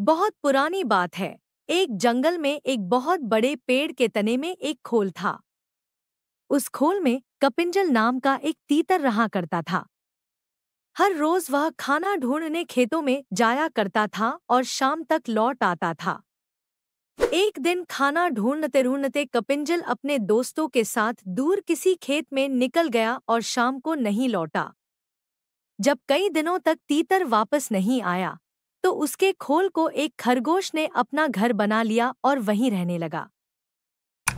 बहुत पुरानी बात है एक जंगल में एक बहुत बड़े पेड़ के तने में एक खोल था उस खोल में कपिंजल नाम का एक तीतर रहा करता था हर रोज वह खाना ढूंढने खेतों में जाया करता था और शाम तक लौट आता था एक दिन खाना ढूंढते ढूंढते कपिंजल अपने दोस्तों के साथ दूर किसी खेत में निकल गया और शाम को नहीं लौटा जब कई दिनों तक तीतर वापस नहीं आया तो उसके खोल को एक खरगोश ने अपना घर बना लिया और वहीं रहने लगा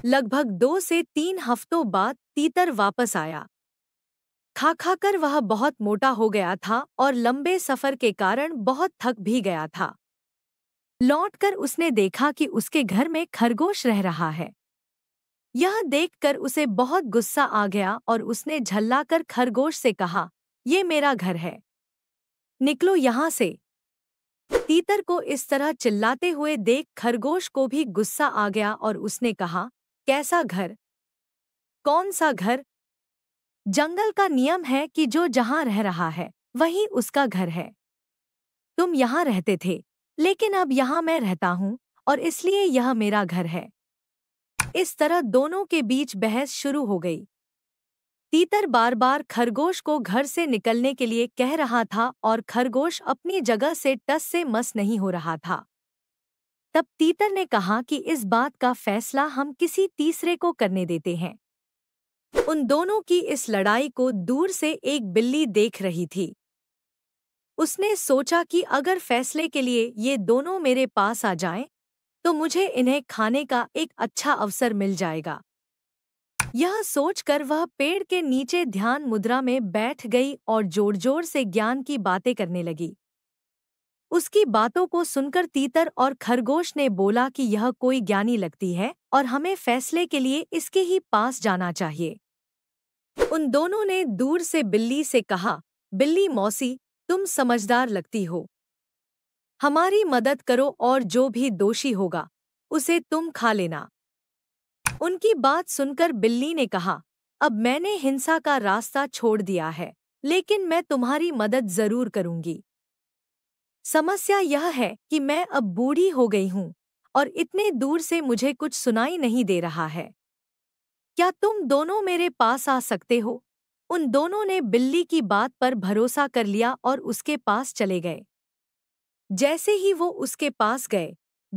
लगभग दो से तीन हफ्तों बाद तीतर वापस आया खा खाकर वह बहुत मोटा हो गया था और लंबे सफर के कारण बहुत थक भी गया था लौटकर उसने देखा कि उसके घर में खरगोश रह रहा है यह देखकर उसे बहुत गुस्सा आ गया और उसने झल्लाकर खरगोश से कहा ये मेरा घर है निकलो यहां से तीतर को इस तरह चिल्लाते हुए देख खरगोश को भी गुस्सा आ गया और उसने कहा कैसा घर कौन सा घर जंगल का नियम है कि जो जहां रह रहा है वही उसका घर है तुम यहां रहते थे लेकिन अब यहां मैं रहता हूं और इसलिए यह मेरा घर है इस तरह दोनों के बीच बहस शुरू हो गई तीतर बार बार खरगोश को घर से निकलने के लिए कह रहा था और खरगोश अपनी जगह से टस से मस नहीं हो रहा था तब तीतर ने कहा कि इस बात का फैसला हम किसी तीसरे को करने देते हैं उन दोनों की इस लड़ाई को दूर से एक बिल्ली देख रही थी उसने सोचा कि अगर फैसले के लिए ये दोनों मेरे पास आ जाएं, तो मुझे इन्हें खाने का एक अच्छा अवसर मिल जाएगा यह सोचकर वह पेड़ के नीचे ध्यान मुद्रा में बैठ गई और जोर जोर से ज्ञान की बातें करने लगी उसकी बातों को सुनकर तीतर और खरगोश ने बोला कि यह कोई ज्ञानी लगती है और हमें फैसले के लिए इसके ही पास जाना चाहिए उन दोनों ने दूर से बिल्ली से कहा बिल्ली मौसी तुम समझदार लगती हो हमारी मदद करो और जो भी दोषी होगा उसे तुम खा लेना उनकी बात सुनकर बिल्ली ने कहा अब मैंने हिंसा का रास्ता छोड़ दिया है लेकिन मैं तुम्हारी मदद जरूर करूंगी समस्या यह है कि मैं अब बूढ़ी हो गई हूं और इतने दूर से मुझे कुछ सुनाई नहीं दे रहा है क्या तुम दोनों मेरे पास आ सकते हो उन दोनों ने बिल्ली की बात पर भरोसा कर लिया और उसके पास चले गए जैसे ही वो उसके पास गए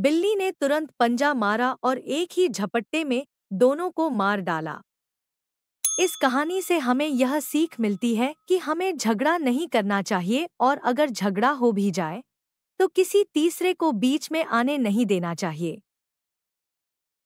बिल्ली ने तुरंत पंजा मारा और एक ही झपट्टे में दोनों को मार डाला इस कहानी से हमें यह सीख मिलती है कि हमें झगड़ा नहीं करना चाहिए और अगर झगड़ा हो भी जाए तो किसी तीसरे को बीच में आने नहीं देना चाहिए